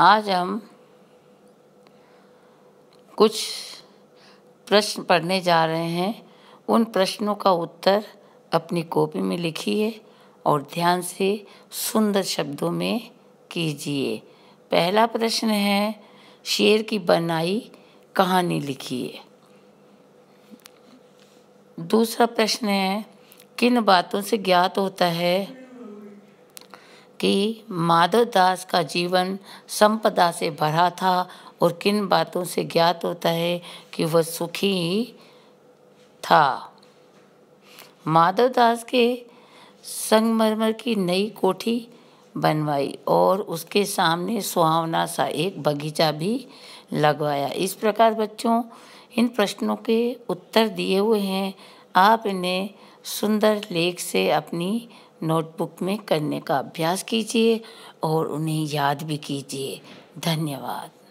आज हम कुछ प्रश्न पढ़ने जा रहे हैं उन प्रश्नों का उत्तर अपनी कॉपी में लिखिए और ध्यान से सुंदर शब्दों में कीजिए पहला प्रश्न है शेर की बनाई कहानी लिखिए दूसरा प्रश्न है किन बातों से ज्ञात होता है कि माधवदास का जीवन संपदा से भरा था और किन बातों से ज्ञात होता है कि वह सुखी था माधवदास के संगमरमर की नई कोठी बनवाई और उसके सामने सुहावना सा एक बगीचा भी लगवाया इस प्रकार बच्चों इन प्रश्नों के उत्तर दिए हुए हैं आप इन्हें सुंदर लेख से अपनी नोटबुक में करने का अभ्यास कीजिए और उन्हें याद भी कीजिए धन्यवाद